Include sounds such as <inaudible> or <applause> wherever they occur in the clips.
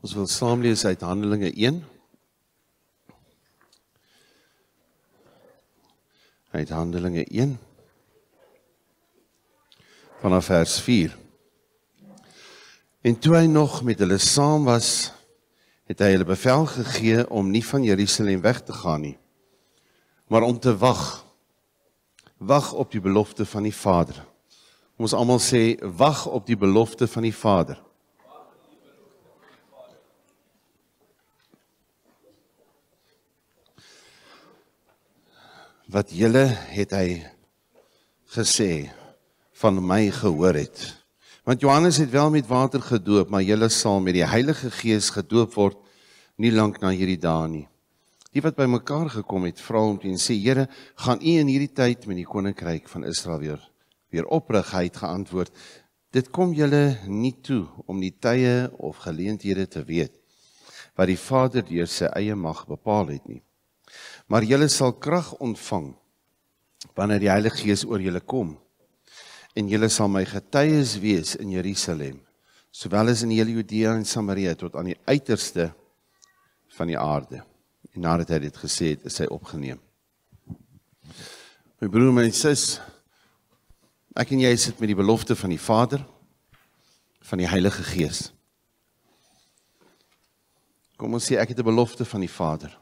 Ons wil saam lees uit Handelinge 1. Uit Handelinge 1 vanaf vers 4. En toe hy nog met hulle saam was, het hy hulle bevel gegee om nie van Jerusalem weg te gaan nie, maar om te wag. Wag op die belofte van die Vader. Ons almal sê wag op die belofte van die Vader. wat julle het hy gesê van my gehoor het. Want Johannes het wel met water gedoop, maar julle sal met die Heilige Gees gedoop word nie lank na hierdie dae nie. Die wat bymekaar gekom het, vra hom en sê: "Here, gaan U in hierdie tyd met die koninkryk van Israel weer weer oprig?" Hy het geantwoord: "Dit kom julle nie toe om die tye of geleenthede te weet wat die Vader deur sy eie mag bepaal het nie." maar julle sal krag ontvang wanneer die Heilige Gees oor julle kom en julle sal my getuies wees in Jerusalem sowel as in hele Judea en Samaria tot aan die uiterste van die aarde en nadat hy dit gesê het is hy opgeneem my broer my sis ek en jy sit met die belofte van die Vader van die Heilige Gees kom ons sê ek het 'n belofte van die Vader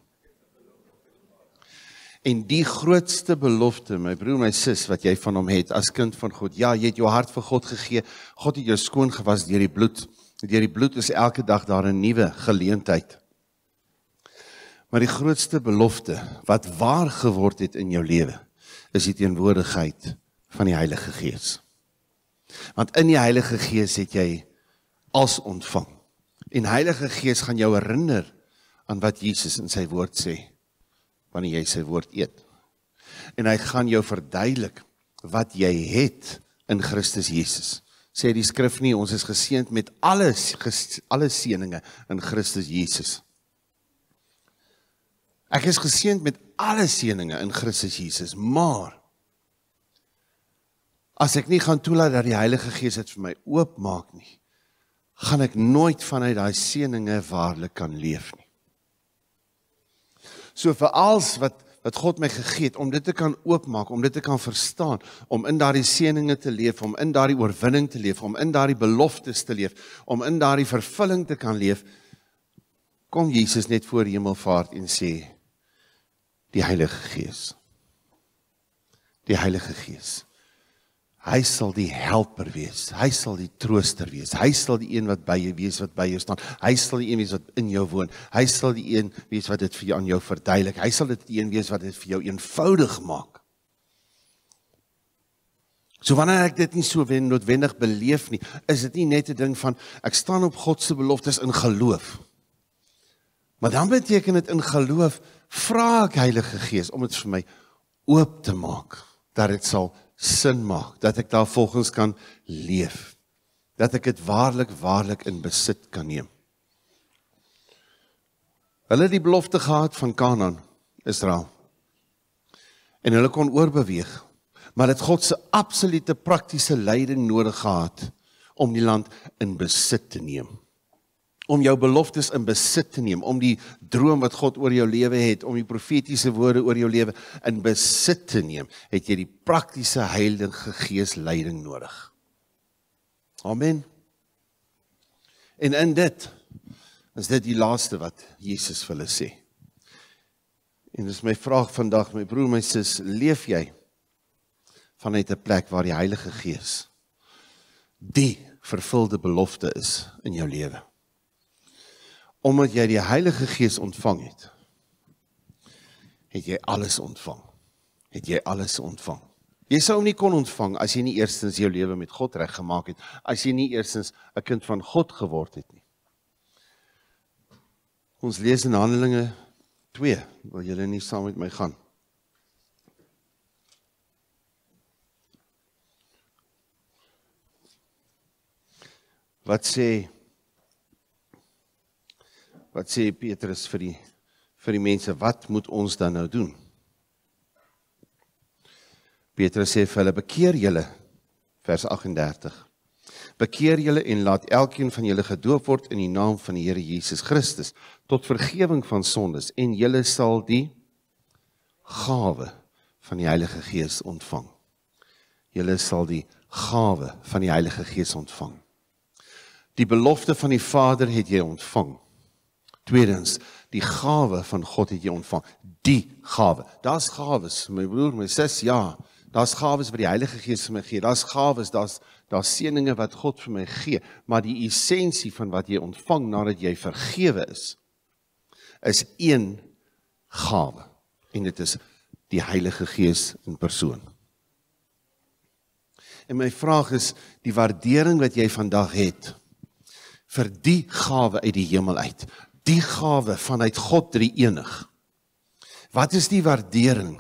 En die grootste belofte, my broer, my sis, wat jy van hom het as kind van God. Ja, jy het jou hart vir God gegee. God het jou skoon gewas deur die bloed. Deur die bloed is elke dag daar 'n nuwe geleentheid. Maar die grootste belofte wat waar geword het in jou lewe, is die teenwoordigheid van die Heilige Gees. Want in die Heilige Gees het jy as ontvang. En Heilige Gees gaan jou herinner aan wat Jesus in sy woord sê wanneer jy sy woord eet. En hy gaan jou verduidelik wat jy het in Christus Jesus. Sê die skrif nie ons is geseënd met alles ges, alle seënings in Christus Jesus. Ek is geseënd met alle seënings in Christus Jesus, maar as ek nie gaan toelaat dat die Heilige Gees dit vir my oopmaak nie, gaan ek nooit vanuit daai seënings waarlik kan leef nie. So vir alles wat wat God my gegee het om dit te kan oopmaak, om dit te kan verstaan, om in daardie seëninge te leef, om in daardie oorwinning te leef, om in daardie beloftes te leef, om in daardie vervulling te kan leef. Kom Jesus net voor hemelvaart en sê die Heilige Gees. Die Heilige Gees. Hy sal die helper wees. Hy sal die trooster wees. Hy sal die een wat by jou wees wat by jou staan. Hy sal die een wees wat in jou woon. Hy sal die een wees wat dit vir jou aan jou verduidelik. Hy sal dit die een wees wat dit vir jou eenvoudig maak. So wanneer ek dit nie so noodwendig beleef nie, is dit nie net 'n ding van ek staan op God se beloftes in geloof. Maar dan beteken dit in geloof vra ek Heilige Gees om dit vir my oop te maak dat dit sal sin maak dat ek daar volgens kan leef dat ek dit waarlik waarlik in besit kan neem hulle het die belofte gehad van Kanaan Israel en hulle kon oorbeweeg maar dit God se absolute praktiese leiding nodig gehad om die land in besit te neem om jou beloftes in besit te neem, om die droom wat God oor jou lewe het, om die profetiese woorde oor jou lewe in besit te neem, het jy die praktiese Heilige Gees leiding nodig. Amen. En in dit is dit die laaste wat Jesus vir hulle sê. En dis my vraag vandag, my broer, my sis, leef jy vanuit 'n plek waar die Heilige Gees die vervulde belofte is in jou lewe? omdat jy die Heilige Gees ontvang het, het jy alles ontvang. Het jy alles ontvang. Jy sou hom nie kon ontvang as jy nie eerstens jou lewe met God reggemaak het, as jy nie eerstens 'n kind van God geword het nie. Ons lees in Handelinge 2, wil julle nie saam met my gaan? Wat sê wat sê Petrus vir die vir die mense, wat moet ons dan nou doen? Petrus sê vir hulle, bekeer julle. Vers 38. Bekeer julle en laat elkeen van julle gedoop word in die naam van die Here Jesus Christus tot vergifnis van sondes en julle sal die gawe van die Heilige Gees ontvang. Julle sal die gawe van die Heilige Gees ontvang. Die belofte van die Vader het jy ontvang. Tweedens, die gawe van God het jy ontvang. Die gawe. Daar's gawes, my broer, my sussie, ja. Daar's gawes wat die Heilige Gees vir my gee. Daar's gawes, daar's daar's seëninge wat God vir my gee, maar die essensie van wat jy ontvang nadat jy vergewe is, is een gawe. En dit is die Heilige Gees in persoon. En my vraag is die waardering wat jy vandag het vir die gawe uit die hemel uit die gawe vanuit God drie enig. Wat is die waardering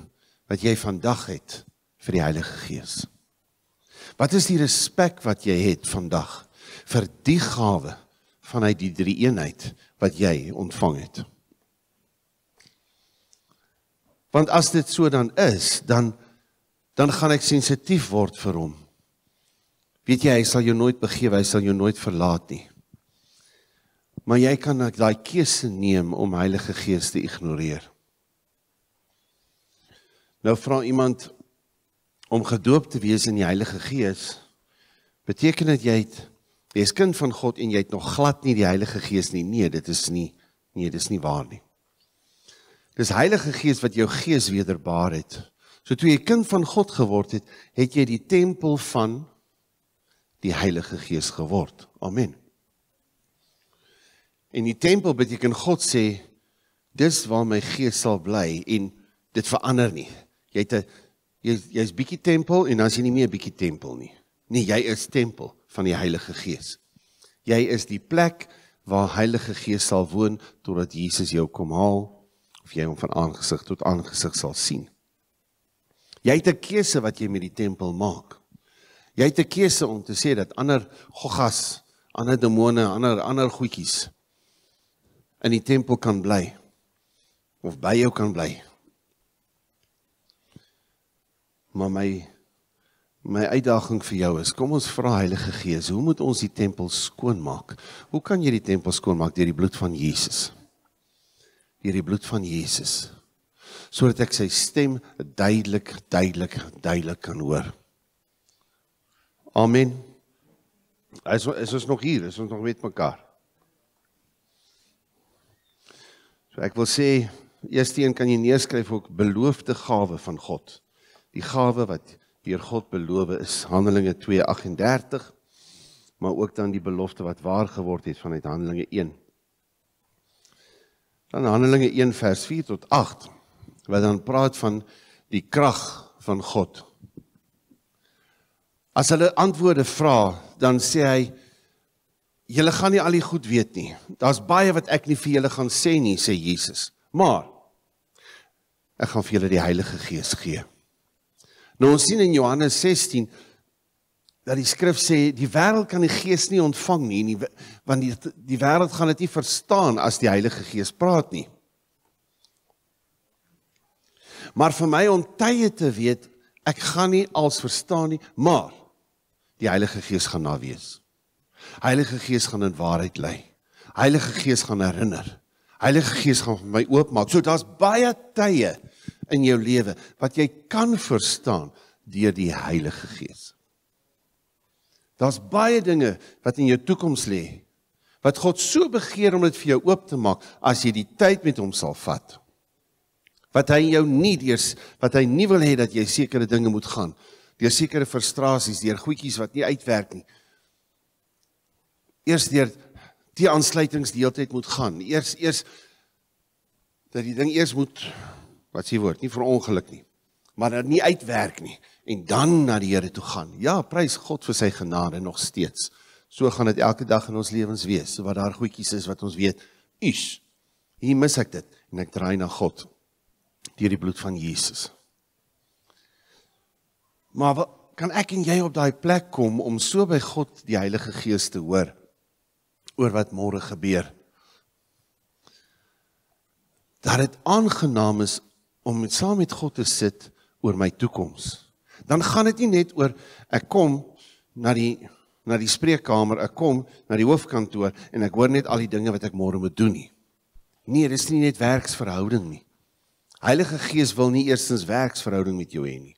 wat jy vandag het vir die Heilige Gees? Wat is die respek wat jy het vandag vir die gawe vanuit die drie eenheid wat jy ontvang het? Want as dit so dan is, dan dan gaan ek sensitief word vir hom. Weet jy, hy sal jou nooit begewe, hy sal jou nooit verlaat nie. Maar jy kan daai keuse neem om Heilige Gees te ignoreer. Nou vra iemand om gedoop te wees in die Heilige Gees beteken dit jy het jy's kind van God en jy het nog glad nie die Heilige Gees nie. Nee, dit is nie nee, dis nie waar nie. Dis Heilige Gees wat jou gees wederbaar het. So toe jy kind van God geword het, het jy die tempel van die Heilige Gees geword. Amen. En die tempel beteken God sê dis waar my gees sal bly en dit verander nie. Jy het 'n jy's jy's bietjie tempel en dan is jy nie meer bietjie tempel nie. Nee, jy is tempel van die Heilige Gees. Jy is die plek waar Heilige Gees sal woon totdat Jesus jou kom haal of jy hom van aangesig tot aangesig sal sien. Jy het 'n keuse wat jy met die tempel maak. Jy het 'n keuse om te sê dat ander goggas, ander demone, ander ander goedjies in die tempel kan bly of by jou kan bly. Maar my my uitdaging vir jou is, kom ons vra Heilige Gees, hoe moet ons die tempel skoon maak? Hoe kan jy die tempel skoon maak deur die bloed van Jesus? Deur die bloed van Jesus. Sodat ek sy stem duidelik, duidelik, duidelik kan hoor. Amen. Es is, is ons nog hier, is ons nog met mekaar. Ek wil sê eers een kan jy neerskryf ook beloofde gawe van God. Die gawe wat deur God beloof is Handelinge 2:38 maar ook dan die belofte wat waar geword het vanuit Handelinge 1. Dan Handelinge 1 vers 4 tot 8 wat dan praat van die krag van God. As hulle antwoorde vra, dan sê hy Julle gaan nie al die goed weet nie. Daar's baie wat ek nie vir julle gaan sê nie, sê Jesus. Maar ek gaan vir julle die Heilige Gees gee. Nou ons sien in Johannes 16 dat die skrif sê die wêreld kan die Gees nie ontvang nie, nie want die die wêreld gaan dit nie verstaan as die Heilige Gees praat nie. Maar vir my om tye te weet, ek gaan nie alles verstaan nie, maar die Heilige Gees gaan na wees. Heilige Gees gaan in waarheid lei. Heilige Gees gaan herinner. Heilige Gees gaan my oopmaak. So daar's baie tye in jou lewe wat jy kan verstaan deur die Heilige Gees. Daar's baie dinge wat in jou toekoms lê wat God so begeer om dit vir jou oop te maak as jy die tyd met hom sal vat. Wat hy jou nie deurs wat hy nie wil hê dat jy sekere dinge moet gaan deur sekere frustrasies, deur goedjies wat nie uitwerk nie eers deur die aansluitingsdeeltyd moet gaan. Eers eers dat die ding eers moet wat sê word, nie vir ongeluk nie, maar dat nie uitwerk nie en dan na die Here toe gaan. Ja, prys God vir sy genade nog steeds. So gaan dit elke dag in ons lewens wees, so wat daar goedjies is wat ons weet, "Ish, hier mis ek dit en ek draai na God deur die bloed van Jesus." Maar wat, kan ek en jy op daai plek kom om so by God die Heilige Gees te hoor oor wat môre gebeur. Dat dit aangenaam is om met saam met God te sit oor my toekoms. Dan gaan dit nie net oor ek kom na die na die spreekkamer, ek kom na die hoofkantoor en ek hoor net al die dinge wat ek môre moet doen nie. Nee, dis nie net werksverhouding nie. Heilige Gees wil nie eersins werksverhouding met jou hê nie.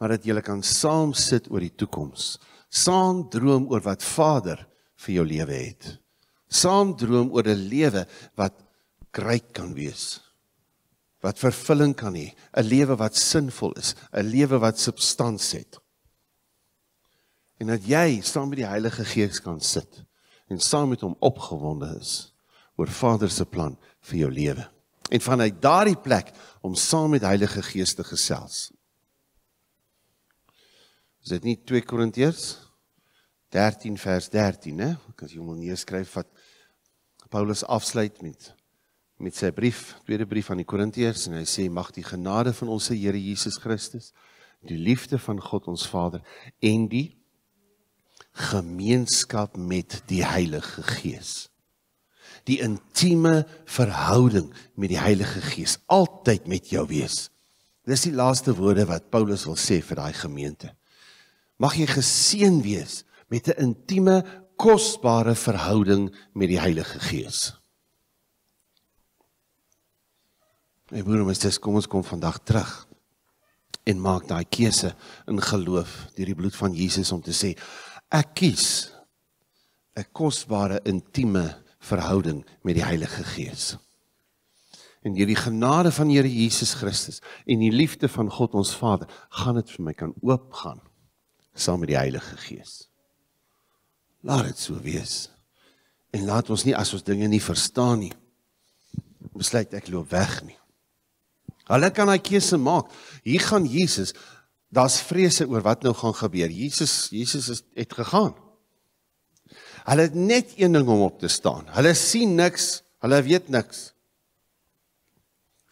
Maar dat jy kan saam sit oor die toekoms, saam droom oor wat Vader vir jou lewe het. Saam droom oor 'n lewe wat ryk kan wees. Wat vervulling kan hê, 'n lewe wat sinvol is, 'n lewe wat substansie het. En dat jy saam met die Heilige Gees kan sit en saam met hom opgewonde is oor Vader se plan vir jou lewe. En vanuit daardie plek om saam met Heilige Gees te gesels. Is dit nie 2 Korintiërs 13 vers 13 hè. Ek as jy hom neerskryf wat Paulus afsluit met met sy brief, tweede brief aan die Korintiërs en hy sê mag die genade van ons Here Jesus Christus, die liefde van God ons Vader en die gemeenskap met die Heilige Gees. Die intieme verhouding met die Heilige Gees altyd met jou wees. Dis die laaste woorde wat Paulus wil sê vir daai gemeente. Mag jy geseën wees met 'n intieme, kosbare verhouding met die Heilige Gees. Hey broer, mes dit kom ons kom vandag terug en maak daai keuse in geloof deur die bloed van Jesus om te sê ek kies 'n kosbare intieme verhouding met die Heilige Gees. En deur die genade van Here Jesus Christus en die liefde van God ons Vader gaan dit vir my kan oopgaan saam met die Heilige Gees. Laat dit so wees. En laat ons nie as ons dinge nie verstaan nie besluit ek loop weg nie. Hulle kan daai keuse maak. Hier gaan Jesus. Daar's vrese oor wat nou gaan gebeur. Jesus Jesus is het gegaan. Hulle het net een ding om op te staan. Hulle sien niks, hulle weet niks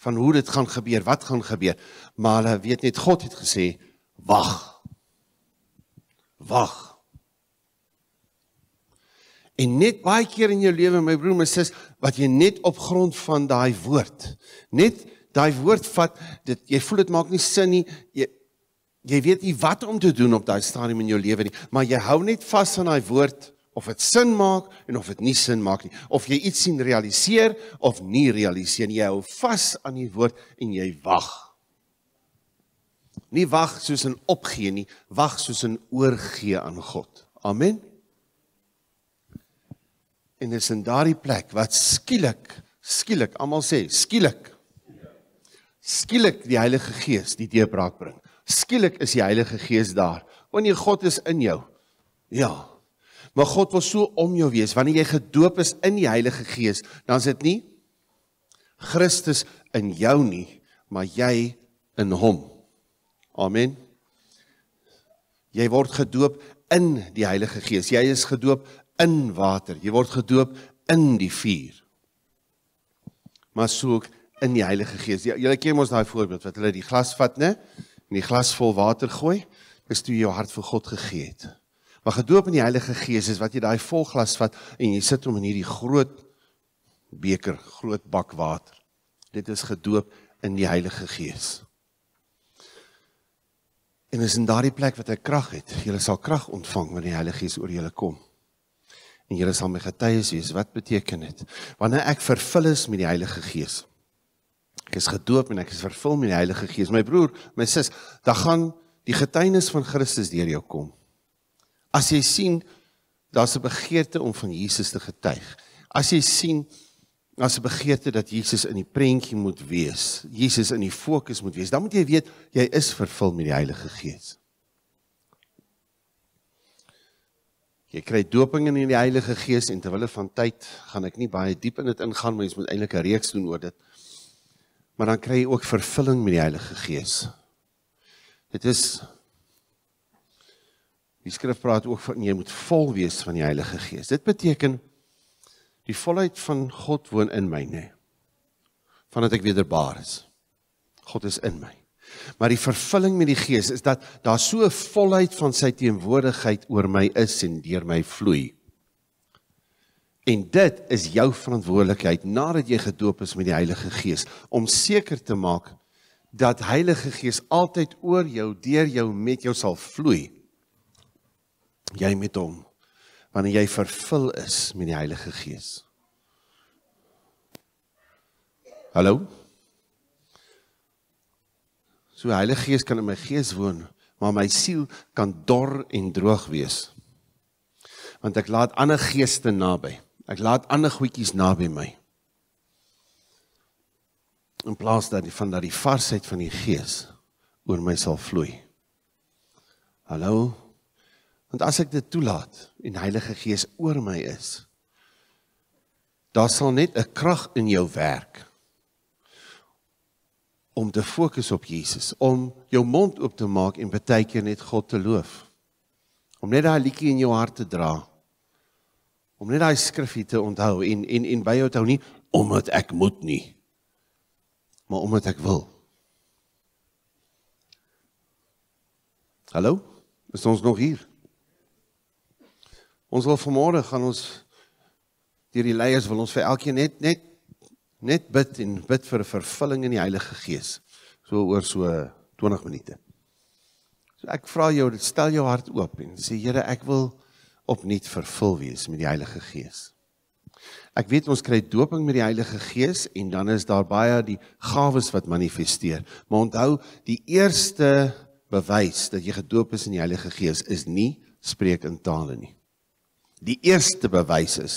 van hoe dit gaan gebeur, wat gaan gebeur, maar hulle weet net God het gesê wag. Wag. En net baie keer in jou lewe my broer en sis wat jy net op grond van daai woord net daai woord vat dit jy voel dit maak nie sin nie jy jy weet nie wat om te doen op daai stadium in jou lewe nie maar jy hou net vas aan daai woord of dit sin maak en of dit nie sin maak nie of jy iets sien realiseer of nie realiseer jy hou vas aan die woord en jy wag nie wag soos 'n opgee nie wag soos 'n oorgee aan God amen En dis in daardie plek wat skielik, skielik, almal sê, skielik. Skielik die Heilige Gees die deurbraak bring. Skielik is die Heilige Gees daar. O nee, God is in jou. Ja. Maar God wil so om jou wees. Wanneer jy gedoop is in die Heilige Gees, dan is dit nie Christus in jou nie, maar jy in hom. Amen. Jy word gedoop in die Heilige Gees. Jy is gedoop in water. Jy word gedoop in die vuur. Maar so ook in die Heilige Gees. Julle ken mos daai voorbeeld wat hulle die glas vat, né? En die glas vol water gooi, is toe jou hart vir God gegee het. Maar gedoop in die Heilige Gees is wat jy daai vol glas vat en jy sit hom in hierdie groot beker, groot bak water. Dit is gedoop in die Heilige Gees. En is in daardie plek wat hy krag het, jy sal krag ontvang wanneer die Heilige Gees oor jou kom en julle sal my getuies wees wat beteken dit wanneer ek vervul is met die Heilige Gees ek is gedoop en ek is vervul met die Heilige Gees my broer my sis dan gaan die getuienis van Christus deur jou kom as jy sien daar's 'n begeerte om van Jesus te getuig as jy sien as 'n begeerte dat Jesus in die prentjie moet wees Jesus in die fokus moet wees dan moet jy weet jy is vervul met die Heilige Gees Jy kry doping in die Heilige Gees en terwyl van tyd gaan ek nie baie diep in dit ingaan maar jy moet eintlik 'n reeks doen oor dit. Maar dan kry jy ook vervulling met die Heilige Gees. Dit is Die skrif praat ook van jy moet vol wees van die Heilige Gees. Dit beteken die volheid van God woon in my nê. Vandat ek wederbaar is. God is in my. Maar die vervulling met die Gees is dat daar so 'n volheid van sy teenwoordigheid oor my is en deur my vloei. En dit is jou verantwoordelikheid nadat jy gedoop is met die Heilige Gees om seker te maak dat Heilige Gees altyd oor jou, deur jou, met jou sal vloei. Jy met hom wanneer jy vervul is met die Heilige Gees. Hallo So Heilige Gees kan in my gees woon, maar my siel kan dor en droog wees. Want ek laat ander geeste naby. Ek laat ander goedjies naby my. In plaas daarvan van dat die varsheid van die gees oor my sal vloei. Hallo. Want as ek dit toelaat en Heilige Gees oor my is, daar sal net 'n krag in jou werk om te fokus op Jesus, om jou mond oop te maak en baie keer net God te loof. Om net daai liedjie in jou hart te dra. Om net daai skrifgie te onthou en en en by jou te hou nie omdat ek moet nie, maar omdat ek wil. Hallo? Is ons nog hier? Ons wil vanmôre gaan ons deur die leiers wil ons vir elkeen net net net bid en bid vir 'n vervulling in die Heilige Gees. So oor so 20 minute. So ek vra jou, stel jou hart oop en sê Here, ek wil opnuut vervul wees met die Heilige Gees. Ek weet ons kry dooping met die Heilige Gees en dan is daar baie die gawes wat manifesteer. Maar onthou, die eerste bewys dat jy gedoop is in die Heilige Gees is nie spreek in tale nie. Die eerste bewys is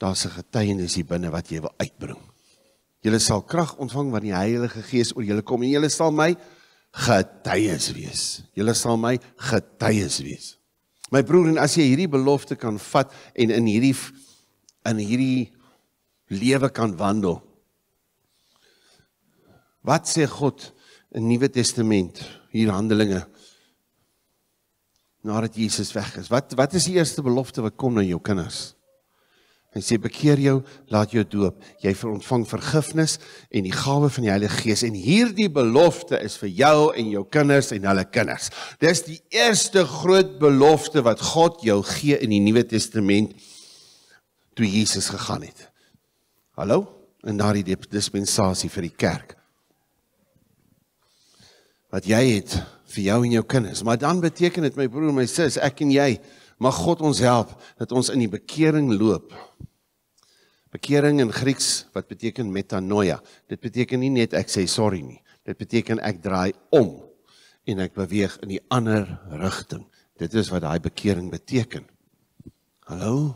daar's 'n getuienis hier binne wat jy wil uitbring. Jy sal krag ontvang wanneer die Heilige Gees oor jou kom en jy sal my getuies wees. Jy sal my getuies wees. My broer en as jy hierdie belofte kan vat en in hierdie in hierdie lewe kan wandel. Wat sê God in Nuwe Testament hier Handelinge nadat Jesus weg is? Wat wat is die eerste belofte wat kom na jou kinders? Hy sê bekeer jou, laat jou doop. Jy ontvang vergifnis en die gawe van die Heilige Gees en hierdie belofte is vir jou en jou kinders en hulle kinders. Dis die eerste groot belofte wat God jou gee in die Nuwe Testament toe Jesus gegaan het. Hallo? En na die dispensasie vir die kerk wat jy het vir jou en jou kinders. Maar dan beteken dit my broer en my sis, ek en jy Mag God ons help dat ons in die bekering loop. Bekering in Grieks wat beteken metanoia. Dit beteken nie net ek sê sorry nie. Dit beteken ek draai om en ek beweeg in die ander rigting. Dit is wat daai bekering beteken. Hallo?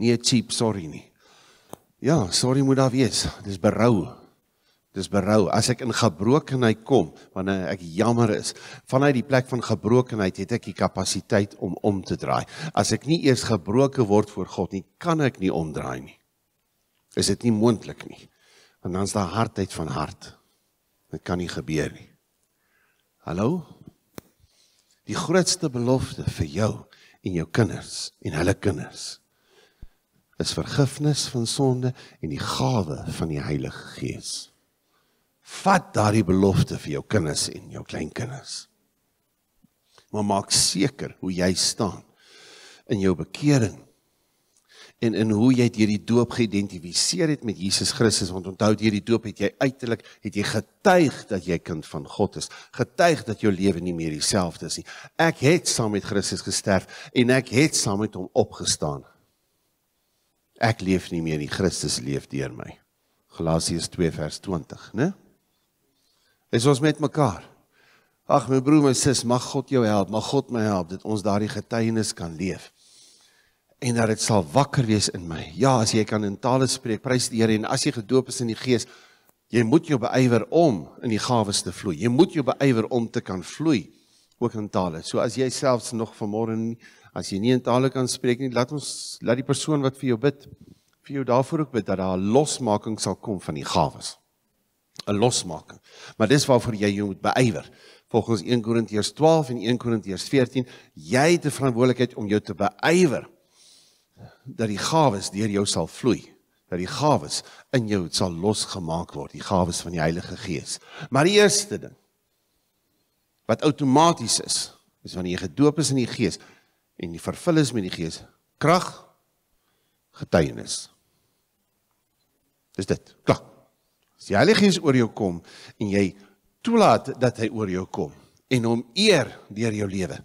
Nie 'n cheap sorry nie. Ja, sorry moet daar wees. Dis berou dis berou as ek in gebrokenheid kom wanneer ek jammer is vanuit die plek van gebrokenheid het ek die kapasiteit om om te draai as ek nie eers gebroken word voor God nie kan ek nie omdraai nie is dit nie moontlik nie want dan's daar hardheid van hart dit kan nie gebeur nie hallo die grootste belofte vir jou en jou kinders en hulle kinders is vergifnis van sonde en die gawe van die Heilige Gees Vat daardie belofte vir jou kinders en jou kleinkinders. Maar maak seker hoe jy staan in jou bekering en in hoe jy deur die doop geïdentifiseer het met Jesus Christus want onthou deur die doop het jy uiterlik het jy getuig dat jy kind van God is getuig dat jou lewe nie meer dieselfde is nie ek het saam met Christus gesterf en ek het saam met hom opgestaan ek leef nie meer die Christus leef deur my Galasiërs 2 vers 20 né nee? is ons met mekaar. Ag my broer, my sis, mag God jou help, mag God my help dat ons daardie getuienis kan leef. En dat dit sal wakker wees in my. Ja, as jy kan in tale spreek, prys die Here en as jy gedoop is in die Gees, jy moet jou beywer om in die gawes te vloei. Jy moet jou beywer om te kan vloei ook in tale. So as jy selfs nog vanmôre as jy nie in tale kan spreek nie, laat ons laat die persoon wat vir jou bid, vir jou daarvoor ook bid dat daar 'n losmaking sal kom van die gawes. 'n losmaking. Maar dis waarvoor jy moet beywer. Volgens 1 Korintiërs 12 en 1 Korintiërs 14, jy het die verantwoordelikheid om jou te beywer dat die gawes deur jou sal vloei, dat die gawes in jou sal losgemaak word, die gawes van die Heilige Gees. Maar die eerste ding wat outomaties is, is wanneer jy gedoop is in die Gees en jy vervul is met die Gees, krag getuienis. Dis dit. Klaar. As die Heilige Gees oor jou kom en jy toelaat dat hy oor jou kom en hom eer deur jou lewe.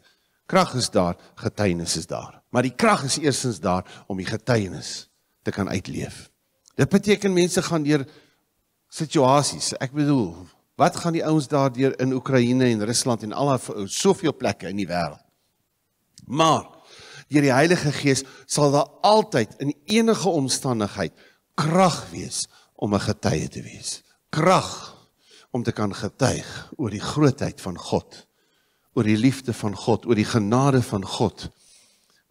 Krag is daar, getuienis is daar. Maar die krag is eersins daar om die getuienis te kan uitleef. Dit beteken mense gaan deur situasies. Ek bedoel, wat gaan die ouens daardeur in Oekraïne en Rusland en al daai soveel plekke in die wêreld? Maar deur die Heilige Gees sal daar altyd in enige omstandigheid krag wees om 'n getuie te wees. Krag om te kan getuig oor die grootheid van God, oor die liefde van God, oor die genade van God,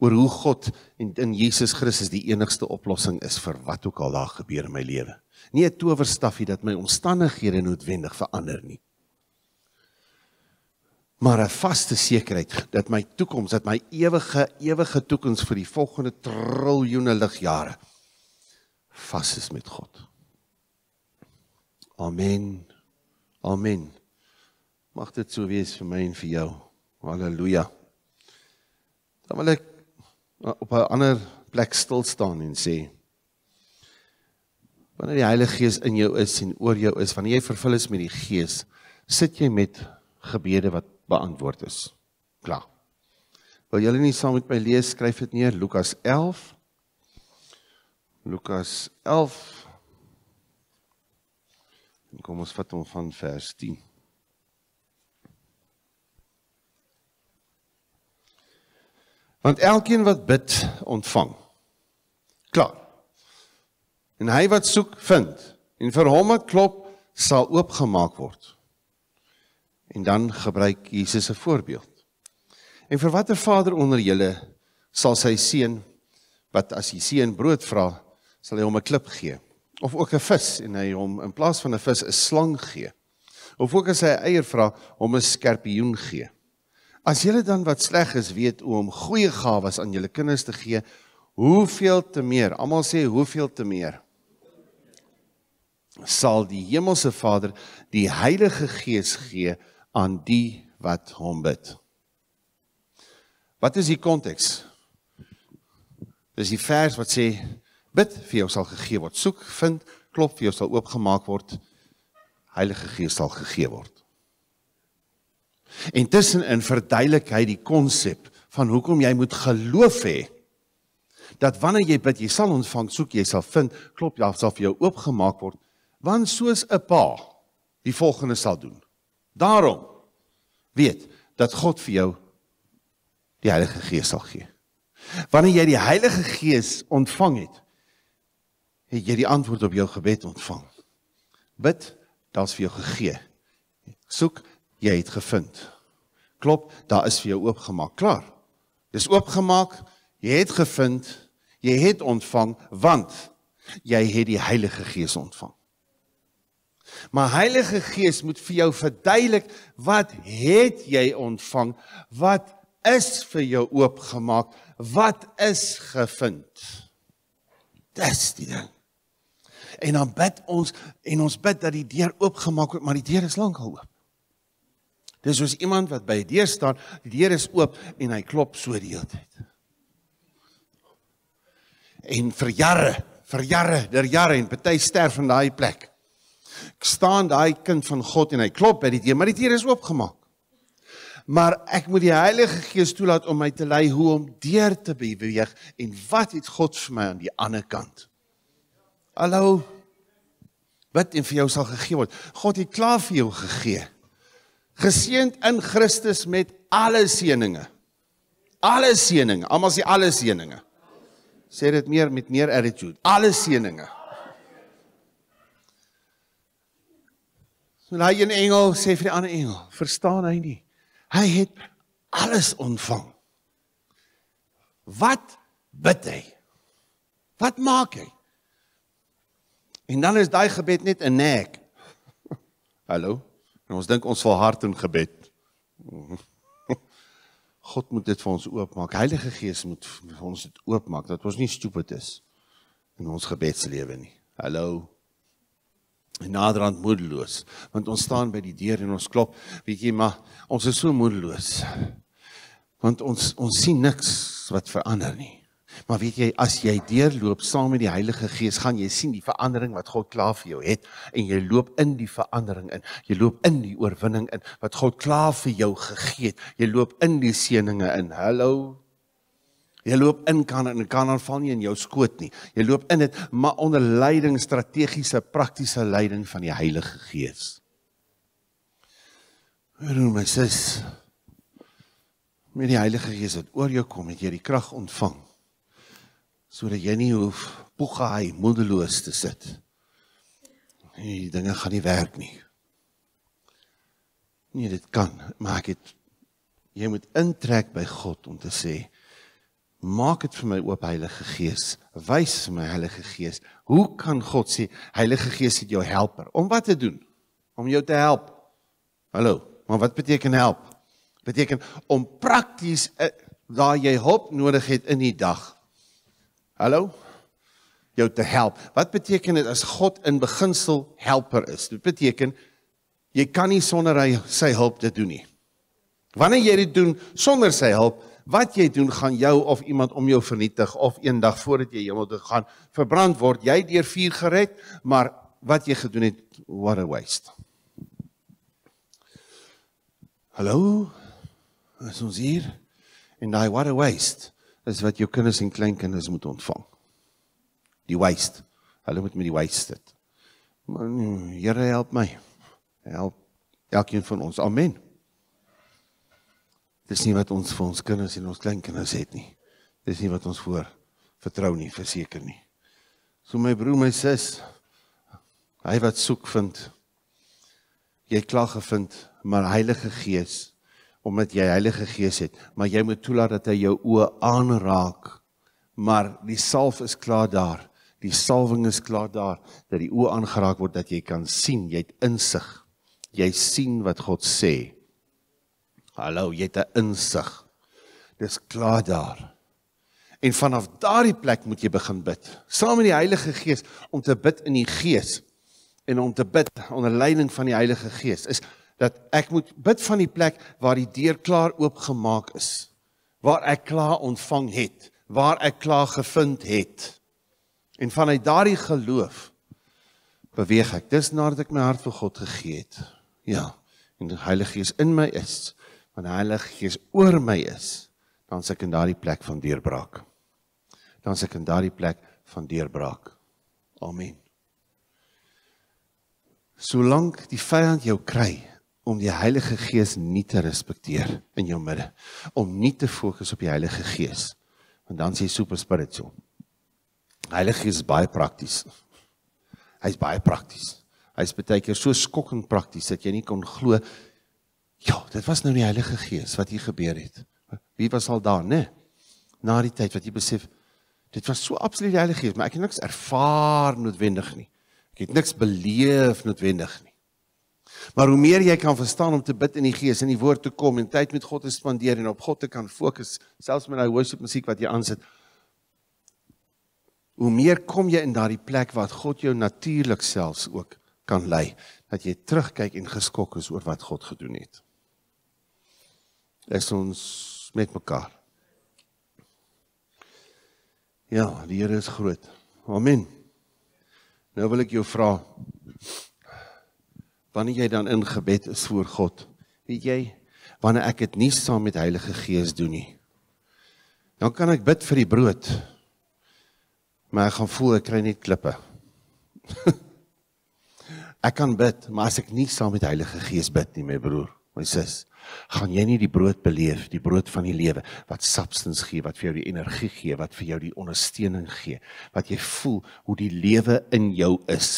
oor hoe God en in Jesus Christus die enigste oplossing is vir wat ook al daar gebeur in my lewe. Nie 'n towerstafie dat my omstandighede noodwendig verander nie. Maar 'n vaste sekerheid dat my toekoms, dat my ewige ewige toekoms vir die volgende triljoene ligjare vas is met God. Amen. Amen. Mag dit so wees vir my en vir jou. Halleluja. Dan wil ek eh, op 'n ander plek stil staan en sê wanneer die Heilige Gees in jou is en oor jou is, wanneer jy vervul is met die Gees, sit jy met gebede wat beantwoord is. Klaar. Wil julle nie saam met my lees? Skryf dit neer. Lukas 11. Lukas 11 En kom ons vat hom van vers 10. Want elkeen wat bid, ontvang. Klaar. En hy wat soek, vind. En vir hom wat klop, sal oopgemaak word. En dan gebruik Jesus 'n voorbeeld. En vir watter vader onder julle sal sy seun wat as hy seun brood vra, sal hy hom 'n klip gee? of ook 'n vis en hy hom in plaas van 'n vis 'n slang gee of ook as hy 'n eier vra hom 'n skerpioen gee as julle dan wat sleg is weet hoe om goeie gawes aan julle kinders te gee hoeveel te meer almal sê hoeveel te meer sal die hemelse Vader die Heilige Gees gee aan die wat hom bid wat is die konteks dis die vers wat sê Bid vir jou sal gegee word. Soek, vind, klop vir jou sal oopgemaak word. Heilige Gees sal gegee word. En tussenin verduidelik hy die konsep van hoekom jy moet geloof hê dat wanneer jy bid, jy sal ontvang, soek jy sal vind, klop jy sal vir jou oopgemaak word, want soos 'n pa die volgende sal doen. Daarom weet dat God vir jou die Heilige Gees sal gee. Wanneer jy die Heilige Gees ontvang het, het jy die antwoord op jou gebed ontvang. Bid, daar's vir jou gegee. Soek, jy het gevind. Klop, daar is vir jou oopgemaak. Klaar. Dis oopgemaak. Jy het gevind, jy het ontvang want jy het die Heilige Gees ontvang. Maar Heilige Gees moet vir jou verduidelik wat het jy ontvang? Wat is vir jou oopgemaak? Wat is gevind? Dis die ding en dan bid ons en ons bid dat die deur oopgemaak word, maar die deur is lank al oop. Dis soos iemand wat by die deur staan, die deur is oop en hy klop so die hele tyd. En vir jare, vir jare, deur jare en party sterf in daai plek. Ek staan daai kind van God en hy klop by die deur, maar die deur is oopgemaak. Maar ek moet die Heilige Gees toelaat om my te lei hoe om deur te beweeg en wat het God vir my aan die ander kant? Hallo. Wat en vir jou sal gegee word. God het klaar vir jou gegee. Geseend in Christus met alle seënings. Alle seënings, almal sê alle seënings. Sê dit meer met meer attitude. Alle seënings. So daai een engel sê vir die ander engel, verstaan hy nie. Hy het alles ontvang. Wat bid hy? Wat maak hy? En dan is daai gebed net 'n nek. Hallo. En ons dink ons volhard in gebed. God moet dit vir ons oopmaak. Heilige Gees moet vir ons dit oopmaak dat ons nie stupid is in ons gebedslewe nie. Hallo. En naderhand moedeloos, want ons staan by die deur en ons klop, weet jy, maar ons is so moedeloos. Want ons ons sien niks wat verander nie. Maar weet jy, as jy deurloop saam met die Heilige Gees, gaan jy sien die verandering wat God klaar vir jou het en jy loop in die verandering in. Jy loop in die oorwinning in wat God klaar vir jou gegee het. Jy loop in die seënings in. Hallo. Jy loop in kan en kan aanval nie in jou skoot nie. Jy loop in dit maar onder leiding, strategiese, praktiese leiding van die Heilige Gees. Hoor hoe my sê met die Heilige Gees wat oor jou kom, het jy die krag ontvang sodat jy nie hoef poegaai moedeloos te sit. Die dinge gaan nie werk nie. Nee, dit kan, maar ek het jy moet intrek by God om te sê Maak dit vir my oop Heilige Gees. Wys my Heilige Gees, hoe kan God sê Heilige Gees is jou helper? Om wat te doen? Om jou te help. Hallo, maar wat beteken help? Beteken om prakties eh, daar jy hulp nodig het in die dag Hallo? Jou te help. Wat beteken dit as God in beginsel helper is? Dit beteken jy kan nie sonder hy sy hulp dit doen nie. Wanneer jy dit doen sonder sy hulp, wat jy doen gaan jou of iemand om jou vernietig of eendag voordat jy hemel toe gaan verbrand word. Jy deur vuur gered, maar wat jy gedoen het, what a waste. Hallo? Ons hier en daai what a waste is wat jou kinders en kleinkinders moet ontvang. Die waste. Hulle moet met die waste sit. Man, nee, Here help my. Help elkeen van ons. Amen. Dis nie wat ons vir ons kinders en ons kleinkinders het nie. Dis nie wat ons voor vertrou nie, verseker nie. So my broer, my sis, hy wat soek vind. Jy klag gevind, maar Heilige Gees omdat jy Heilige Gees het, maar jy moet toelaat dat hy jou oë aanraak. Maar die salf is klaar daar. Die salwing is klaar daar dat die oë aangeraak word dat jy kan sien, jy het insig. Jy sien wat God sê. Hallo, jy het 'n insig. Dis klaar daar. En vanaf daardie plek moet jy begin bid, saam met die Heilige Gees om te bid in die Gees en om te bid onder leiding van die Heilige Gees. Is dat ek moet bid van die plek waar die deur klaar oopgemaak is waar ek klaar ontvang het waar ek klaar gevind het en vanuit daardie geloof beweeg ek dis nadat ek my hart vir God gegee het ja en die Heilige Gees in my is want die Heilige Gees oor my is dan se ek in daardie plek van deurbraak dan se ek in daardie plek van deurbraak amen solank die vyand jou kry om die Heilige Gees nie te respekteer in jou midde om nie te fokus op die Heilige Gees want dan sê jy super spiritual Heilige Gees is baie prakties hy's baie prakties hy's baie keer so skokkend prakties dat jy nie kon glo ja dit was nou die Heilige Gees wat hier gebeur het wie was al daar nê na die tyd wat jy besef dit was so absoluut die Heilige Gees maar ek het niks ervaar noodwendig nie ek het niks beleef noodwendig nie Maar hoe meer jy kan verstaan om te bid in die gees en in die woord te kom en tyd met God te spandeer en op God te kan fokus, selfs met daai worship musiek wat jy aansit, hoe meer kom jy in daardie plek wat God jou natuurlik selfs ook kan lei, dat jy terugkyk en geskok is oor wat God gedoen het. Dis ons met mekaar. Ja, die Here is groot. Amen. Nou wil ek jou vra wanneer jy dan in gebed is voor God. Weet jy, wanneer ek dit nie saam met Heilige Gees doen nie, dan kan ek bid vir die brood. Maar ek gaan voel ek kry net klippe. <laughs> ek kan bid, maar as ek nie saam met Heilige Gees bid nie, my broer, my sis, gaan jy nie die brood beleef, die brood van die lewe wat substance gee, wat vir jou die energie gee, wat vir jou die ondersteuning gee, wat jy voel hoe die lewe in jou is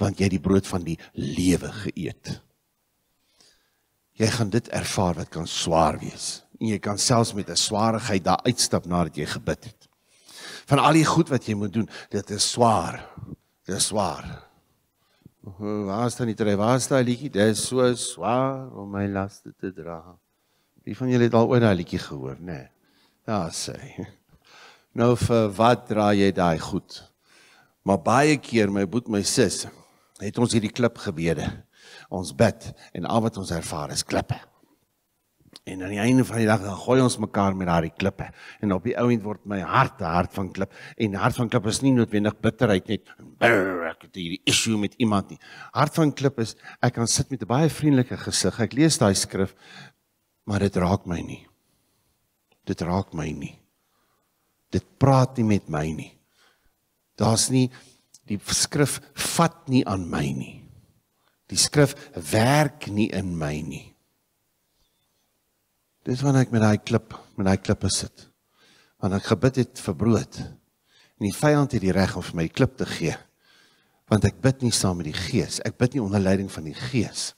want jy het die brood van die lewe geëet. Jy gaan dit ervaar wat kan swaar wees. En jy kan selfs met 'n swaarheid daar uitstap nadat jy gebid het. Van al die goed wat jy moet doen, dit is swaar. Dit is swaar. Mhm, waar staan die drie? Waar staan die liedjie? Dit is so swaar om my laste te dra. Wie van julle het al ooit daai liedjie gehoor, nê? Nee. Ja, sê. Nou vir wat dra jy daai goed? Maar baie keer my boet my sussie het ons hierdie klip gebede. Ons bid en al wat ons ervaar is klippe. En aan die einde van die dag gooi ons mekaar met daardie klippe. En op die oomblik word my hart 'n hart van klip en hart van klip is nie noodwendig bitterheid net brrr, ek het hierdie issue met iemand nie. Hart van klip is ek kan sit met 'n baie vriendelike gesig. Ek lees daai skrif maar dit raak my nie. Dit raak my nie. Dit praat nie met my nie. Daar's nie die skrif vat nie aan my nie. Die skrif werk nie in my nie. Dis wanneer ek met daai klip, met daai klippe sit. Wanneer ek gebid het vir brood en die vyand het die reg om vir my klip te gee. Want ek bid nie saam met die Gees. Ek bid nie onder leiding van die Gees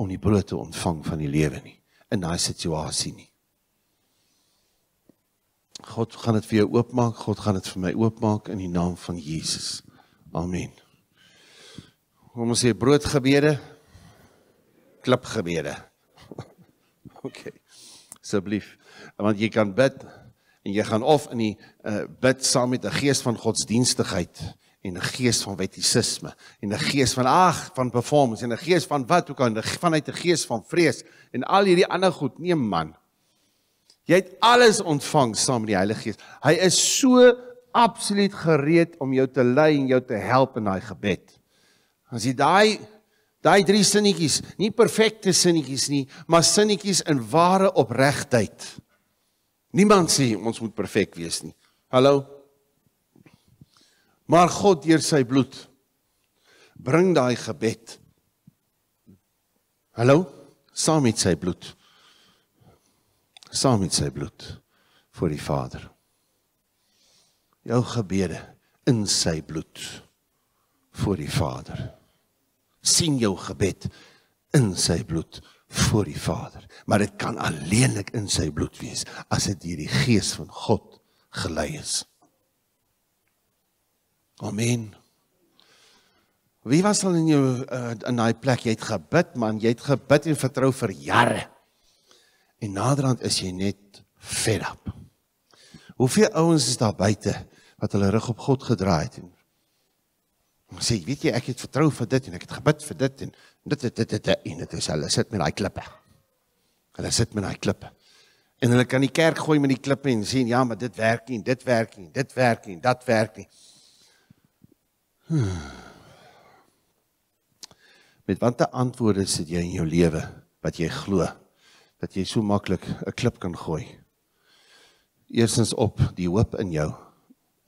om die brood te ontvang van die lewe nie in daai situasie nie. God gaan dit vir jou oopmaak. God gaan dit vir my oopmaak in die naam van Jesus. Amen. Kom ons sê broodgebede. Klipgebede. <laughs> OK. Asseblief. Want jy kan bid en jy gaan of in die uh, bid saam met 'n gees van godsdienstigheid en 'n gees van wettisisme en 'n gees van ag van performance en 'n gees van wat ook al vanuit 'n gees van vrees en al hierdie ander goed neem man. Jy het alles ontvang saam met die Heilige Gees. Hy is so absoluut gereed om jou te lei en jou te help in daai gebed. As jy daai daai drie sinnetjies, nie perfekte sinnetjies nie, maar sinnetjies in ware opregtheid. Niemand sê ons moet perfek wees nie. Hallo. Maar God deur sy bloed bring daai gebed. Hallo, saam met sy bloed. Saam met sy bloed vir die Vader jou gebede in sy bloed voor die Vader. Sien jou gebed in sy bloed voor die Vader, maar dit kan alleenlik in sy bloed wees as dit deur die Gees van God gelei is. Amen. Wie was al in jou uh, in daai plek jy het gebid man, jy het gebid en vertrou vir jare. En naderhand is jy net fed up. Hoeveel ouens is daar buite wat hulle rug op God gedraai het? Ons sê, weet jy, ek het vertrou vir dit en ek het gebid vir dit en dit dit dit dit en dit is hulle sit met daai klippe. Hulle sit met daai klippe. En hulle kan die kerk gooi met die klippe en sê, ja, maar dit werk nie, dit werk nie, dit werk nie, dat werk nie. Hmm. Met watter antwoorde sit jy in jou lewe wat jy glo dat jy so maklik 'n klip kan gooi? eersens op die hoop in jou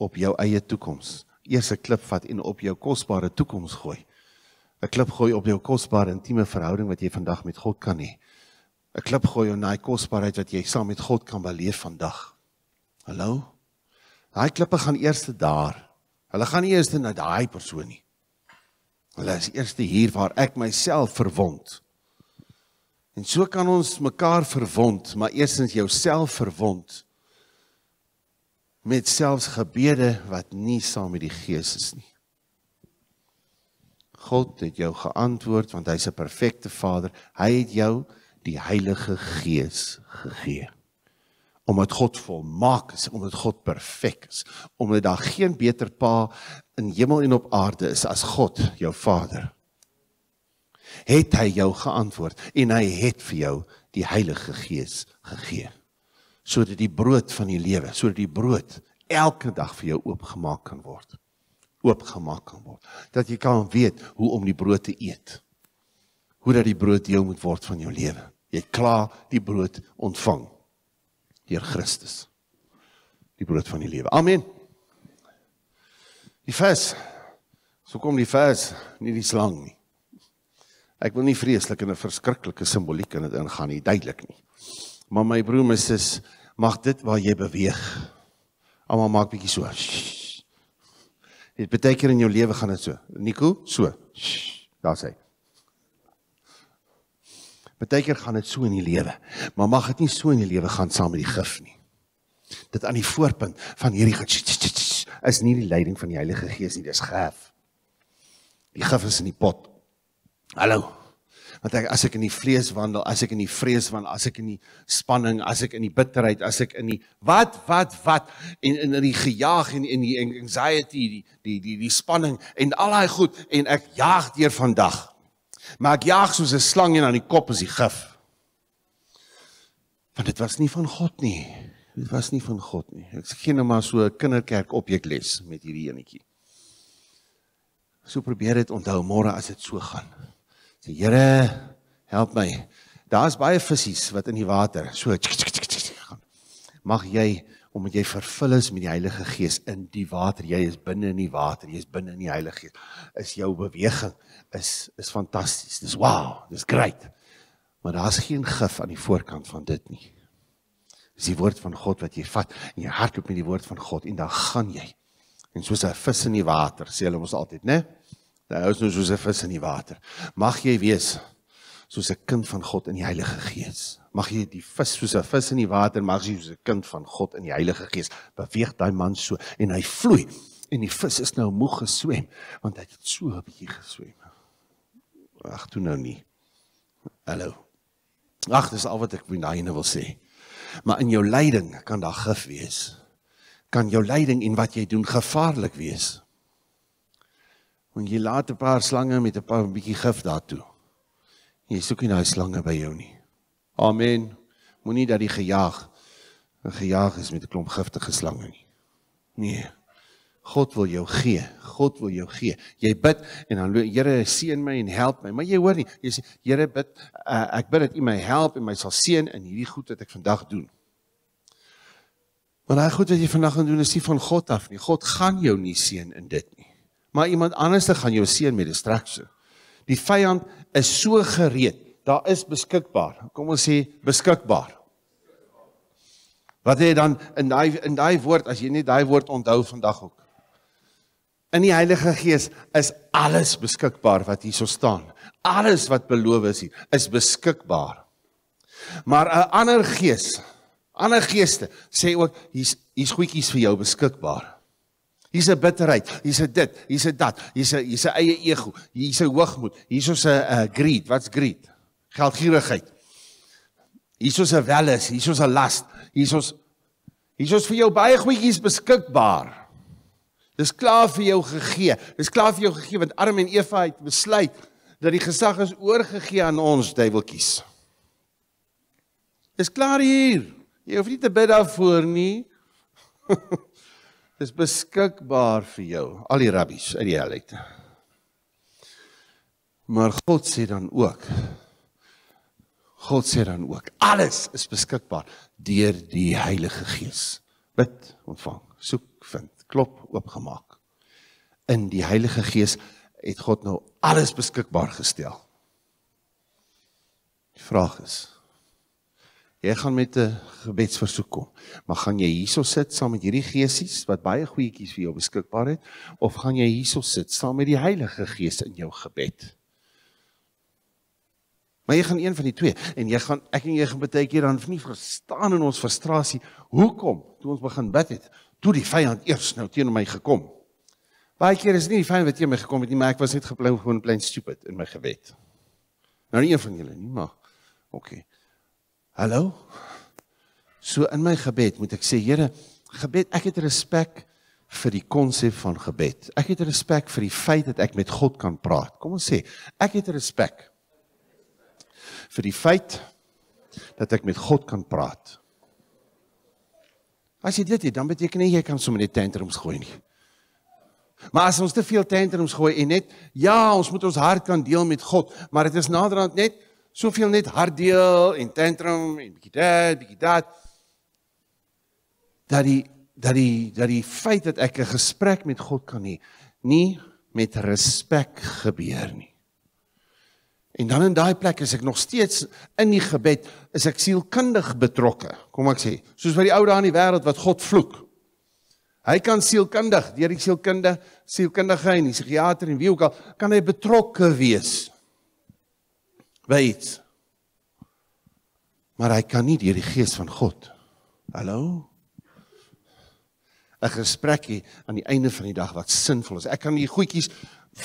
op jou eie toekoms. Eers 'n klip vat en op jou kosbare toekoms gooi. 'n Klip gooi op jou kosbare intieme verhouding wat jy vandag met God kan hê. 'n Klip gooi op daai kosbaarheid wat jy saam met God kan beleef vandag. Hallo. Daai klippe gaan eers te daar. Hulle gaan eers na daai persoon nie. Hulle is eers hier waar ek myself verwond. En so kan ons mekaar verwond, maar eersens jouself verwond met selfs gebede wat nie saam met die Gees is nie. God het jou geantwoord want hy's 'n perfekte Vader. Hy het jou die Heilige Gees gegee. Omdat God volmaak is, omdat God perfek is, omdat daar geen beter pa in hemel en op aarde is as God, jou Vader. Het hy jou geantwoord en hy het vir jou die Heilige Gees gegee sodat die brood van die lewe, sodat die brood elke dag vir jou oopgemaak kan word. Oopgemaak kan word. Dat jy kan weet hoe om die brood te eet. Hoe dat die brood deel moet word van jou lewe. Jy klaar die brood ontvang deur Christus. Die brood van die lewe. Amen. Die vis. So kom die vis, nie die slang nie. Ek wil nie vreeslik in 'n verskriklike simboliek in dit ingaan nie, duidelik nie. Maar my broer my sis, mag dit waar jy beweeg. Almal maak bietjie so. Dit baie keer in jou lewe gaan dit so. Nico, so. Daar's hy. Baie keer gaan dit so in die lewe, maar mag dit nie so in die lewe gaan saam met die gif nie. Dit aan die voorpunt van hierdie gif is nie die leiding van die Heilige Gees nie, dis gif. Die gif is in die pot. Hallo want ek as ek in die vlees wandel, as ek in die vrees wandel, as ek in die spanning, as ek in die bitterheid, as ek in die wat wat wat en in die gejaag en in die anxiety, die die die die spanning en al daai goed en ek jaag deur vandag. Maar ek jaag soos 'n slang en aan die kop is die gif. Want dit was nie van God nie. Dit was nie van God nie. Ek sien nou maar so 'n kinderkerk opjek les met hierdie enetjie. So probeer dit onthou môre as dit so gaan. Sê Here, help my. Daar's baie visse wat in die water so gaan. Mag jy omdat jy vervul is met die Heilige Gees in die water, jy is binne in die water, jy is binne in die Heilige Gees. Is jou beweging is is fantasties. Dis wow, dis great. Maar daar's geen gif aan die voorkant van dit nie. Dis die woord van God wat jy vat en jy hardloop met die woord van God en dan gaan jy. En soos 'n vis in die water, sê hulle ons altyd, né? Nee? Jy hou nou soos 'n vis in die water. Mag jy wees soos 'n kind van God in die Heilige Gees. Mag jy die vis soos 'n vis in die water mag jy soos 'n kind van God in die Heilige Gees beweeg daai man so en hy vloei en die vis is nou moeg geswem want hy het so 'n bietjie geswem. Ag toe nou nie. Hallo. Ag dis al wat ek met daai ene wil sê. Maar in jou lyding kan daar gif wees. Kan jou lyding en wat jy doen gevaarlik wees want jy laat 'n paar slange met 'n paar bietjie gif daartoe. Jy soek nie daai slange by jou nie. Amen. Moenie dat die gejaag gejaag is met 'n klomp giftige slange nie. Nee. God wil jou gee. God wil jou gee. Jy bid en dan Here seën my en help my. Maar jy hoor nie. Jy sê Here bid uh, ek bid dat U my help en my sal seën in hierdie goed wat ek vandag doen. Maar daai goed wat jy vandag gaan doen is nie van God af nie. God gaan jou nie seën in dit nie maar iemand anders gaan jou seën met distraction. Die vyand is so gereed. Daar is beskikbaar. Kom ons sê beskikbaar. Wat het dan in daai in daai woord as jy nie daai woord onthou vandag ook. In die Heilige Gees is alles beskikbaar wat hierso staan. Alles wat beloof is hier is beskikbaar. Maar 'n ander gees, ander geeste sê ook hier's hier's goedjies vir jou beskikbaar hier's 'n bitterheid, hier's 'n dit, hier's 'n dat, hier's 'n hier's 'n eie ego, hier's 'n hoogmoed, hier's 'n uh, greed, wat's greed? Geldgierigheid. Hier's 'n welis, hier's 'n las, hier's hier's vir jou baie goedjies beskikbaar. Dis klaar vir jou gegee. Dis klaar vir jou gegee want Adam en Eva het besluit dat die gesag is oorgegee aan ons duiweltjies. Dis klaar hier. Jy hoef nie te bid daarvoor nie. <laughs> is beskikbaar vir jou, al die rabbies uit die helheid. Maar God sê dan ook God sê dan ook alles is beskikbaar deur die Heilige Gees. Bid, ontvang, soek, vind, klop, oopgemaak. In die Heilige Gees het God nou alles beskikbaar gestel. Die vraag is, Jy gaan met 'n gebedsversoek kom. Maar gaan jy hierso sit saam met hierdie geesies wat baie goetjies vir jou beskikbaar het of gaan jy hierso sit saam met die Heilige Gees in jou gebed? Maar jy gaan een van die twee en jy gaan ek en jy gaan baie keer dan nie verstaan in ons frustrasie hoekom toe ons begin bid het, toe die vyand eers nou teenoor my gekom. Baie keer is dit nie die vyand wat teenoor my gekom het nie, maar ek was net geblou gewoon plain stupid in my gebed. Nou nie een van julle nie, maar oké. Okay. Hallo. So in my gebed moet ek sê, Here, gebed, ek het respek vir die konsep van gebed. Ek het respek vir die feit dat ek met God kan praat. Kom ons sê, ek het respek vir die feit dat ek met God kan praat. As jy dit het, dan beteken nie jy kan sommer net tantrums gooi nie. Maar as ons te veel tantrums gooi en net ja, ons moet ons hart kan deel met God, maar dit is naderhand net soveel net hartdeel en tantrum en bietjie dit, bietjie dat. Dat die dat die dat die feit dat ek 'n gesprek met God kan hê, nie, nie met respek gebeur nie. En dan in daai plek is ek nog steeds in die gebed, is ek sielkundig betrokke, kom ek sê, soos wat die ou daar in die wêreld wat God vloek. Hy kan sielkundig, deur die sielkunde, sielkundige en die psigiater en wie ook al, kan hy betrokke wees weet. Maar hy kan nie deur die gees van God. Hallo? 'n Gesprekkie aan die einde van die dag wat sinvol is. Ek kan die goedjies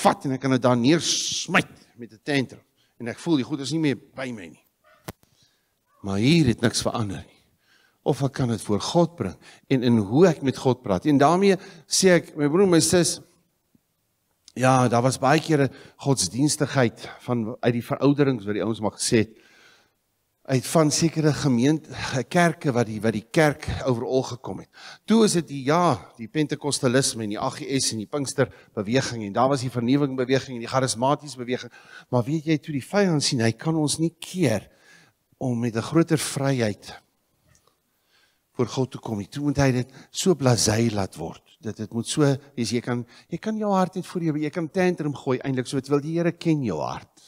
vat en ek kan dit dan neersmyt met 'n tantrum en ek voel die goed is nie meer by my nie. Maar hier het niks verander nie. Of ek kan dit voor God bring en in hoe ek met God praat. En daarmee sê ek my broer, my sussie Ja, daar was baie kere godsdienstigheid van uit die verouderings wat die ouens maar gesê het uit van sekere gemeente eh, kerke wat die wat die kerk oorhol gekom het. Toe is dit die ja, die pentekostalisme en die AGS en die Pinkster beweging en daar was die vernuwing beweging en die karismaties beweging. Maar weet jy toe die vyand sien hy kan ons nie keer om met 'n groter vryheid voor God te kom nie. Toe moet hy dit so blazei laat word dat dit moet so wees jy kan jy kan jou hart net voor jou jy kan tantrum gooi eintlik so dit wil die Here ken jou hart.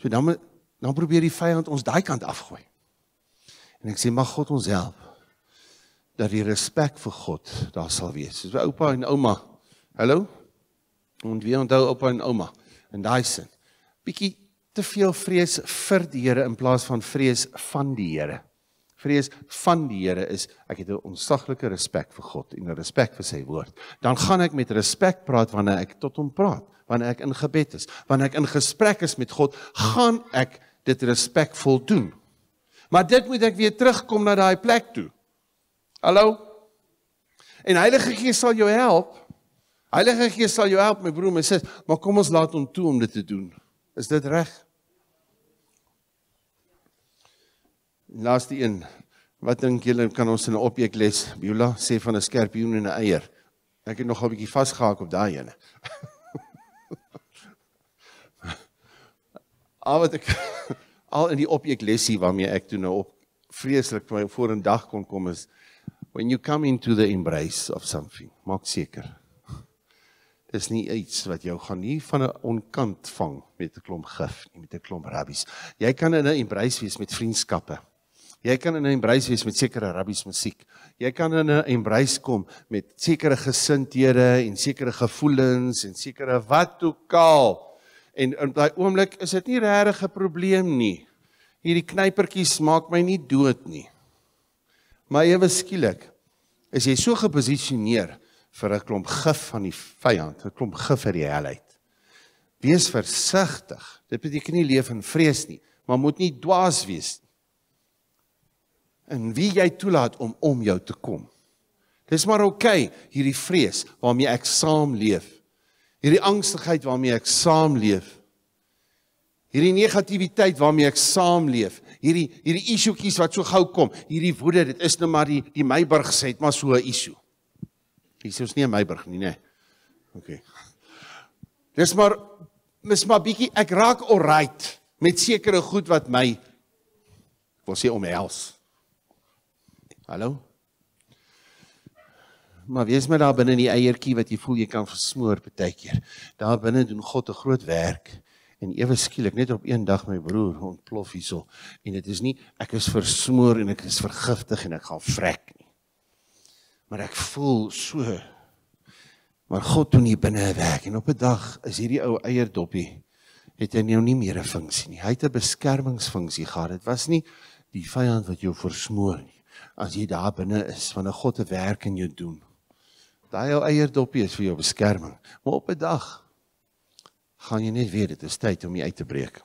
So dan dan probeer die vyand ons daai kant afgooi. En ek sê mag God ons help dat die respek vir God daar sal wees. Soos by oupa en ouma. Hallo? En wie onthou oupa en ouma in daai sin? Bietjie te veel vrees vir die Here in plaas van vrees van die Here vrees van die Here is ek het 'n onsaglike respek vir God en 'n respek vir sy woord. Dan gaan ek met respek praat wanneer ek tot hom praat, wanneer ek in gebed is, wanneer ek in gesprek is met God, gaan ek dit respekvol doen. Maar dit moet ek weer terugkom na daai plek toe. Hallo. En Heilige Gees sal jou help. Heilige Gees sal jou help, my broer, my sis, maar kom ons laat hom toe om dit te doen. Is dit reg? Laaste een. Wat dink julle kan ons in 'n opjek les, Biola, sê van 'n skerpioen en 'n eier? Ek het nog 'n bietjie vasgehaak op daai ene. <laughs> al wat ek <laughs> al in die opjek lesie waarmee ek toe nou op vreeslik voor 'n dag kon kom is when you come into the embrace of something. Maak seker. Dis nie iets wat jou gaan nie van 'n onkant vang met 'n klomp gif, nie met 'n klomp rabbies. Jy kan in 'n embrace wees met vriendskappe. Jy kan in 'n embrace wees met sekere rabbies musiek. Jy kan in 'n embrace kom met sekere gesindhede en sekere gevoelens en sekere wat toe kaal. En in daai oomblik is dit nie regtig 'n probleem nie. Hierdie knypertjies maak my nie dood nie. Maar ewe skielik is jy so geposisioneer vir 'n klomp gif van die vyand, 'n klomp gif uit die hel uit. Wees versigtig. Dit beteken nie leef in vrees nie, maar moet nie dwaas wees nie en wie jy toelaat om om jou te kom. Dis maar oukei okay, hierdie vrees waarmee ek saamleef. Hierdie angstigheid waarmee ek saamleef. Hierdie negativiteit waarmee ek saamleef. Hierdie hierdie isuetjies wat so gou kom. Hierdie woede, dit is nou maar die die Meyburg sê, maar so 'n isu. Dis ons nie 'n Meyburg nie, né? Nee. OK. Dis maar mis maar bietjie ek raak alright met sekere goed wat my wil sê omhels. Hallo. Maar wees met daar binne in die eiertjie wat jy voel jy kan versmoor baie keer. Daar binne doen God 'n groot werk en ewe skielik net op een dag my broer ontplof hyso en dit is nie ek is versmoor en ek is vergiftig en ek gaan vrek nie. Maar ek voel so maar God doen hier binne 'n werk en op 'n dag is hierdie ou eierdoppie het hy nou nie meer 'n funksie nie. Hy het 'n beskermingsfunksie gehad. Dit was nie die vyand wat jou versmoor nie as jy daar binne is wanneer God 'n werk in jou doen. Daai jou eierdoppie is vir jou beskerming, maar op 'n dag gaan jy net weet dit is tyd om jy uit te breek.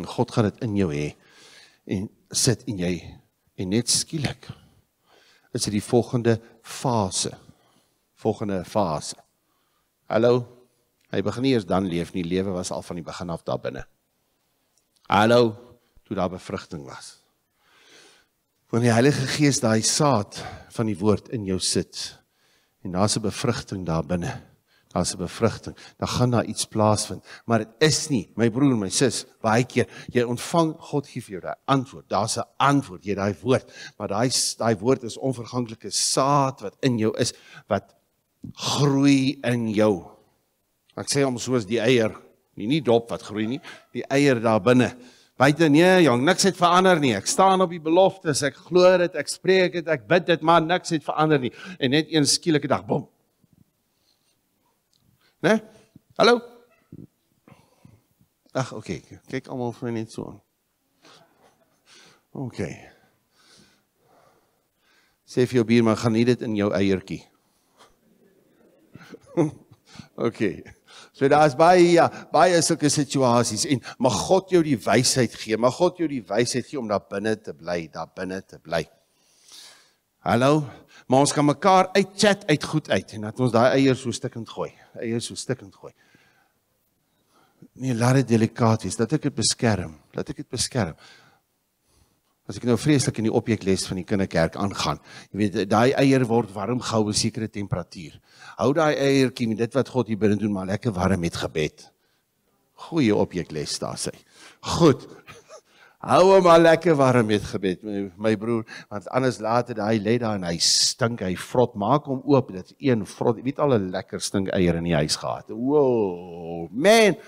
En God gaan dit in jou hê en sit in jy en net skielik is dit die volgende fase. Volgende fase. Hallo. Hy begin nie eers dan leef nie. Lewe was al van die begin af daar binne. Hallo. Toe daar bevrugting was wanneer die Heilige Gees daai saad van die woord in jou sit en daar's 'n bevrugting daar binne. Daar's 'n bevrugting. Daar gaan daar iets plaasvind, maar dit is nie my broer en my sus baie keer jy ontvang God gee vir jou daai antwoord. Daar's 'n antwoord, jy daai woord, maar daai daai woord is onverganklike saad wat in jou is wat groei in jou. Ek sê hom soos die eier, nie nie dop wat groei nie, die eier daar binne. Buite nee, jong, ja, niks het verander nie. Ek staan op die beloftes. Ek glo dit, ek spreek dit, ek bid dit, maar niks het verander nie. En net een skielike dag, bom. Né? Nee? Hallo. Ag, oké. Okay. Kyk almal vir my net so aan. OK. Sê vir jou buurman, gaan nie dit in jou eiertjie. <laughs> OK. So daar's baie ja, baie sulke situasies en mag God jou die wysheid gee. Mag God jou die wysheid gee om daar binne te bly, daar binne te bly. Hallo, maar ons kan mekaar uitchat uit goed uit en dat ons daai eiers so stikkend gooi. Eiers so stikkend gooi. Nee, laat dit delikaat wees. Dat ek dit beskerm. Dat ek dit beskerm. As ek nou vreeslik in die objekles van die kinderkerk aangaan, jy weet daai eier word warm gehou by sekere temperatuur. Hou daai eiertjie met dit wat God hier binne doen maar lekker warm met gebed. Goeie objekles daar sê. Goed. <laughs> Hou hom maar lekker warm met gebed my, my broer want anders later daai lê daar en hy stink hy vrot maak hom oop dit is een vrot weet al 'n lekker stink eier in die huis gehad. Wow man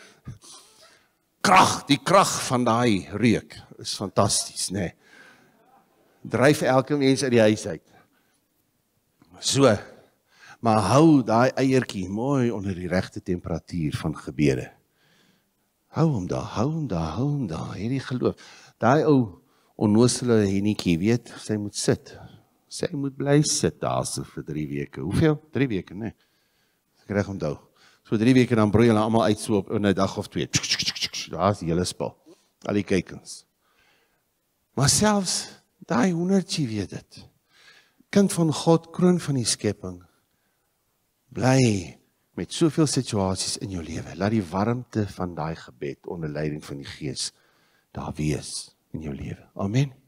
krag die krag van daai reuk is fantasties nê. Nee dryf elke mens uit die huis uit. So. Maar hou daai eiertjie mooi onder die regte temperatuur van gebede. Hou hom daar, hou hom daar, hou hom daar, hierdie geloof. Daai ou onnoosle hennetjie, weet, sy moet sit. Sy moet bly sit daar so vir 3 weke. Hoeveel? 3 weke, né? Nee. Kry hom daai So drie weke dan broei hulle almal uit so op 'n dag of twee. Daar's die hele spul. Al die kykings. Maar selfs Daai honderdjie weet dit. Kind van God, kroon van die skepping. Bly met soveel situasies in jou lewe. Laat die warmte van daai gebed onder leiding van die Gees daar wees in jou lewe. Amen.